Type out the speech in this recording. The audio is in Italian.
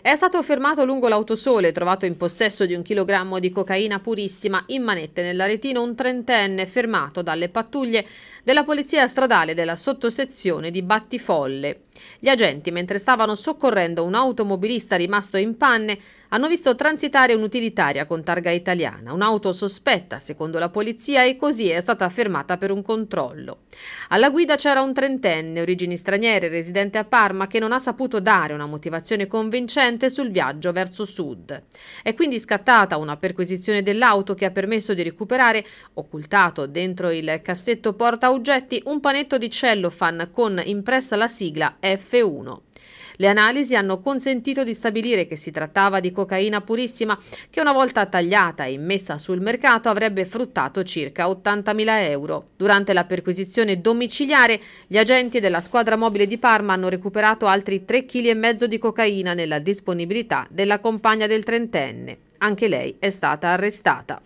È stato fermato lungo l'autosole, trovato in possesso di un chilogrammo di cocaina purissima in manette nell'aretino un trentenne fermato dalle pattuglie della polizia stradale della sottosezione di Battifolle. Gli agenti, mentre stavano soccorrendo un automobilista rimasto in panne, hanno visto transitare un'utilitaria con targa italiana, un'auto sospetta secondo la polizia e così è stata fermata per un controllo. Alla guida c'era un trentenne, origini straniere, residente a Parma, che non ha saputo dare una motivazione convincente incidente sul viaggio verso sud. È quindi scattata una perquisizione dell'auto che ha permesso di recuperare, occultato dentro il cassetto porta oggetti, un panetto di cellofan con impressa la sigla F1. Le analisi hanno consentito di stabilire che si trattava di cocaina purissima che una volta tagliata e immessa sul mercato avrebbe fruttato circa 80.000 euro. Durante la perquisizione domiciliare gli agenti della squadra mobile di Parma hanno recuperato altri 3,5 kg di cocaina nella disponibilità della compagna del trentenne. Anche lei è stata arrestata.